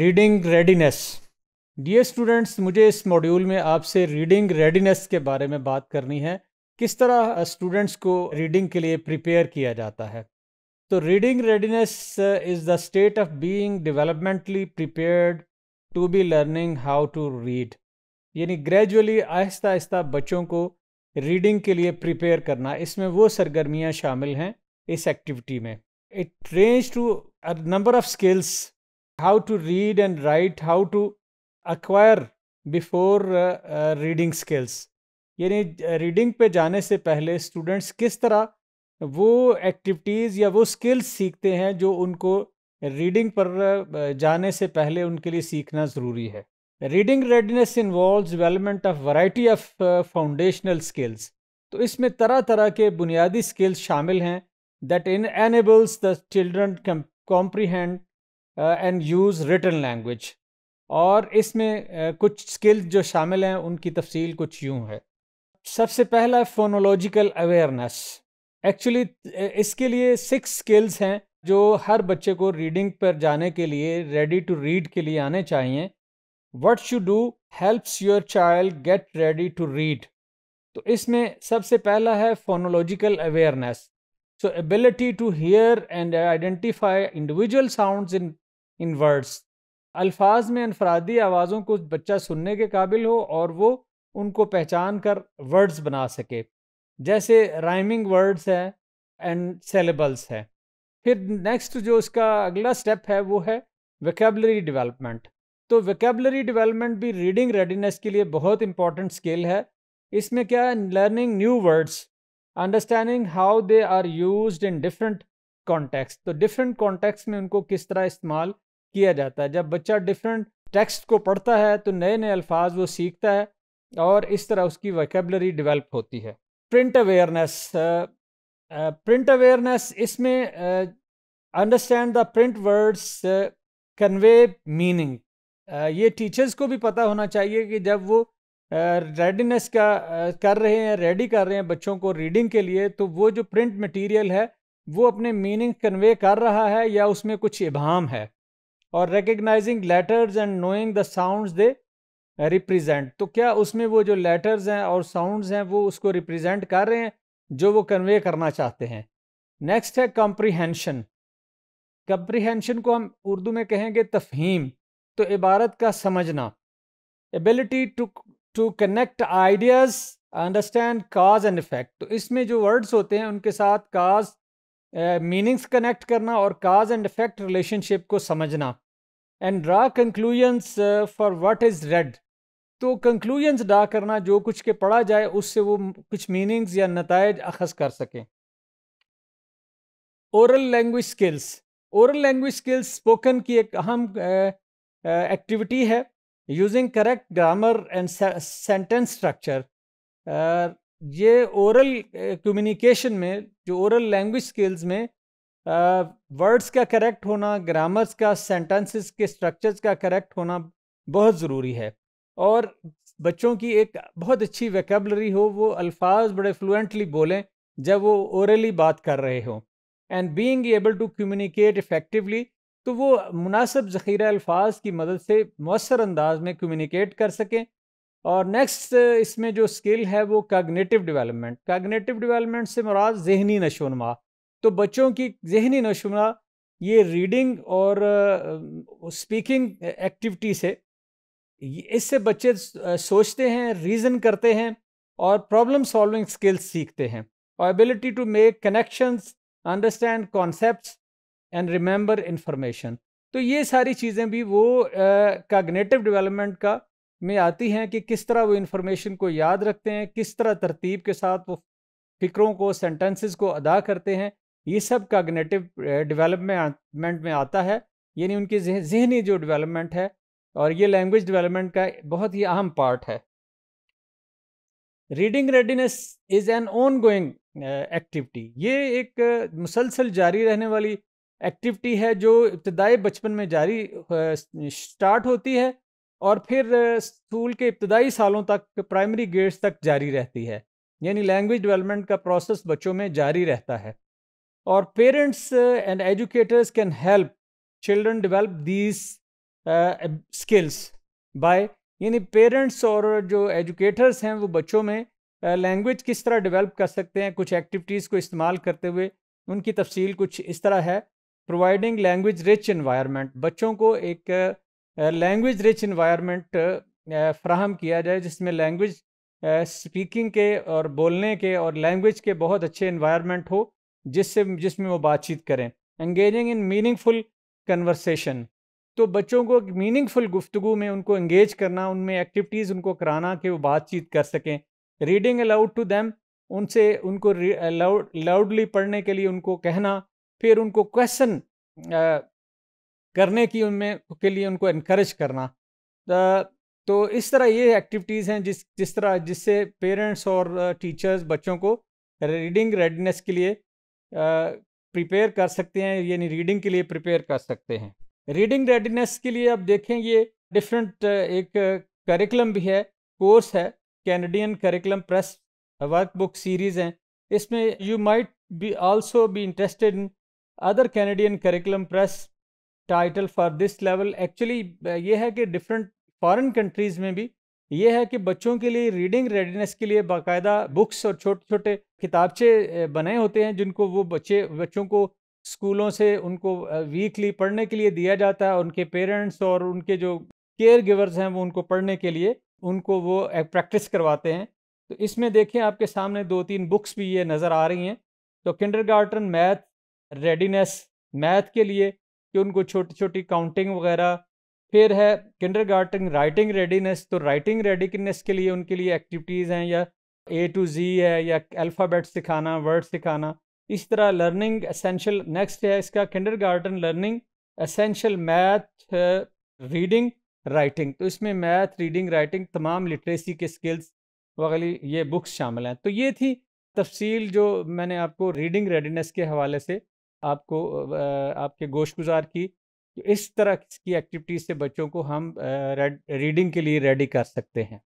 Reading readiness dear students मुझे इस module में आपसे रीडिंग रेडीनेस के बारे में बात करनी है किस तरह स्टूडेंट्स को रीडिंग के लिए प्रिपेयर किया जाता है तो reading readiness is the state of being developmentally prepared to be learning how to read यानी ग्रेजुअली आहिस्ता आहिस्ता बच्चों को रीडिंग के लिए प्रिपेयर करना इसमें वो सरगर्मियाँ शामिल हैं इस एक्टिविटी में it range to number of skills how to read and write, how to acquire before uh, uh, reading skills. यानी रीडिंग पे जाने से पहले स्टूडेंट्स किस तरह वो एक्टिविटीज़ या वो स्किल्स सीखते हैं जो उनको रीडिंग पर जाने से पहले उनके लिए सीखना ज़रूरी है reading readiness involve development of variety of foundational skills तो इसमें तरह तरह के बुनियादी स्किल्स शामिल हैं that in enables the children comprehend and use written language और इसमें कुछ स्किल्स जो शामिल हैं उनकी तफसील कुछ यूँ है सबसे पहला फोनोलॉजिकल अवेयरनेस एक्चुअली इसके लिए सिक्स स्किल्स हैं जो हर बच्चे को रीडिंग पर जाने के लिए रेडी टू रीड के लिए आने चाहिए what should do helps your child get ready to read तो इसमें सबसे पहला है phonological awareness so ability to hear and identify individual sound in in words अल्फाज में अनफरादी आवाज़ों को बच्चा सुनने के काबिल हो और वो उनको पहचान कर वर्ड्स बना सके जैसे राइमिंग वर्ड्स है एंड सेलेबल्स है फिर नेक्स्ट जो इसका अगला स्टेप है वो है वेकेबलरी डेवलपमेंट तो वेकेबलरी डेवलपमेंट भी रीडिंग रेडीनेस के लिए बहुत इंपॉर्टेंट स्किल है इसमें क्या है learning new words understanding how they are use in different context तो डिफरेंट कॉन्टेक्स्ट में उनको किस तरह इस्तेमाल किया जाता है जब बच्चा डिफरेंट टेक्स्ट को पढ़ता है तो नए नए अल्फाज वो सीखता है और इस तरह उसकी वैकेबलरी डेवलप होती है प्रिंट अवेयरनेस प्रिंट अवेयरनेस इसमें understand the print words convey meaning ये टीचर्स को भी पता होना चाहिए कि जब वो रेडीनेस uh, का uh, कर रहे हैं रेडी कर रहे हैं बच्चों को रीडिंग के लिए तो वो जो प्रिंट मटेरियल है वो अपने मीनिंग कन्वे कर रहा है या उसमें कुछ इबाम है और recognising letters and knowing the sounds they represent तो क्या उसमें वो जो लेटर्स हैं और साउंड्स हैं वो उसको रिप्रेजेंट कर रहे हैं जो वो कन्वे करना चाहते हैं नेक्स्ट है कम्प्रीहेंशन कम्प्रीहेंशन को हम उर्दू में कहेंगे तफहीम तो इबारत का समझना ability to to connect ideas understand cause and effect तो इसमें जो वर्ड्स होते हैं उनके साथ काज मीनिंग्स कनेक्ट करना और काज एंड इफेक्ट रिलेशनशिप को समझना and draw conclusions for what is read तो कंक्लूजन्स ड्रा करना जो कुछ के पढ़ा जाए उससे वो कुछ मीनिंग्स या नतज अखज़ कर सकें oral language skills oral language skills spoken की एक अहम एक्टिविटी है using correct grammar and sentence structure ये ओरल कम्युनिकेशन eh, में जो ओरल लैंग्वेज स्किल्स में वर्ड्स uh, का करेक्ट होना ग्रामर्स का सेंटेंसेस के स्ट्रक्चर्स का करेक्ट होना बहुत ज़रूरी है और बच्चों की एक बहुत अच्छी वैकेबलरी हो वो अल्फाज बड़े फ्लुएंटली बोलें जब वो ओरली बात कर रहे हो and being able to communicate effectively तो वो मुनासिब ज़ख़ीरा अल्फाज की मदद से मौसर अंदाज में कम्युनिकेट कर सकें और नेक्स्ट uh, इसमें जो स्किल है वो कागनेटिव डेवलपमेंट कागनेटिव डेवलपमेंट से मराज जहनी नशोनमा तो बच्चों की जहनी नशोनमा ये रीडिंग और स्पीकिंग एक्टिविटी से इससे बच्चे uh, सोचते हैं रीज़न करते हैं और प्रॉब्लम सॉल्विंग स्किल्स सीखते हैं और ability to make connections understand concepts and remember information तो ये सारी चीज़ें भी वो कागनेटिव uh, डेवलपमेंट का में आती हैं कि किस तरह वो इन्फॉर्मेशन को याद रखते हैं किस तरह तरतीब के साथ वो फ़िक्रों को सेंटेंसेस को अदा करते हैं ये सब कागनेटिव डेवलपमेंट eh, में आता है यानी उनकी जहनी जो डेवलपमेंट है और ये लैंग्वेज डेवलपमेंट का बहुत ही अहम पार्ट है reading readiness is an ongoing activity ये एक मुसलसल जारी रहने वाली एक्टिविटी है जो इब्तदाई बचपन में जारी स्टार्ट eh, होती है और फिर स्कूल के इब्तदाई सालों तक प्राइमरी ग्रेड्स तक जारी रहती है यानी लैंग्वेज डेवलपमेंट का प्रोसेस बच्चों में जारी रहता है और parents and educators can help children develop these skills by यानी पेरेंट्स और जो एजुकेटर्स हैं वो बच्चों में लैंग्वेज किस तरह डेवलप कर सकते हैं कुछ एक्टिविटीज़ को इस्तेमाल करते हुए उनकी तफसील कुछ इस तरह है प्रोवाइडिंग लैंग्वेज रिच इन्वायरमेंट बच्चों को एक लैंग्वेज रिच इन्वायरमेंट फ्राहम किया जाए जिसमें लैंग्वेज स्पीकिंग के और बोलने के और लैंग्वेज के बहुत अच्छे इन्वायरमेंट हो जिससे जिसमें वो बातचीत करें एंगेजिंग इन मीनिंगफुल कन्वर्सेशन तो बच्चों को मीनिंगफुल गुफ्तु में उनको इंगेज करना उनमें एक्टिविटीज़ उनको कराना कि वो बातचीत कर सकें रीडिंग अलाउड टू दैम उनसे उनको लाउडली पढ़ने के लिए उनको कहना फिर उनको क्वेश्चन करने की उनमें के लिए उनको इनक्रेज करना तो इस तरह ये एक्टिविटीज़ हैं जिस जिस तरह जिससे पेरेंट्स और टीचर्स बच्चों को रीडिंग रेडनेस के लिए प्रिपेयर कर सकते हैं यानी रीडिंग के लिए प्रिपेयर कर सकते हैं रीडिंग रेडिनेस के लिए आप देखें ये डिफरेंट एक करिकुलम भी है कोर्स है Canadian curriculum press work book series हैं इसमें you might be also be interested in other Canadian curriculum press title for this level actually ये है कि डिफरेंट फॉरेन कंट्रीज़ में भी ये है कि बच्चों के लिए रीडिंग रेडीनेस के लिए बाकायदा बुक्स और छोटे छोटे किताबचे बनाए होते हैं जिनको वो बच्चे बच्चों को स्कूलों से उनको वीकली पढ़ने के लिए दिया जाता है उनके पेरेंट्स और उनके जो केयर गिवर्स हैं वो उनको पढ़ने के लिए उनको वो प्रैक्टिस करवाते हैं तो इसमें देखें आपके सामने दो तीन बुक्स भी ये नज़र आ रही हैं तो किंडरगार्टन गार्टन मैथ रेडीनेस मैथ के लिए कि उनको छोटी छोटी काउंटिंग वगैरह फिर है किंडर गार्डन राइटिंग रेडीनेस तो राइटिंग रेडीनेस के लिए उनके लिए एक्टिविटीज़ हैं या ए टू जी है या अल्फ़ाबेट सिखाना वर्ड सिखाना इस तरह लर्निंग असेंशियल नेक्स्ट है इसका kindergarten learning essential math reading writing तो इसमें मैथ रीडिंग राइटिंग तमाम लिटरेसी के स्किल्स वगैरह ये बुक्स शामिल हैं तो ये थी तफसील जो मैंने आपको रीडिंग रेडीनेस के हवाले से आपको आपके गोश गुजार की तो इस तरह की एक्टिविटीज़ से बच्चों को हम रीडिंग के लिए रेडी कर सकते हैं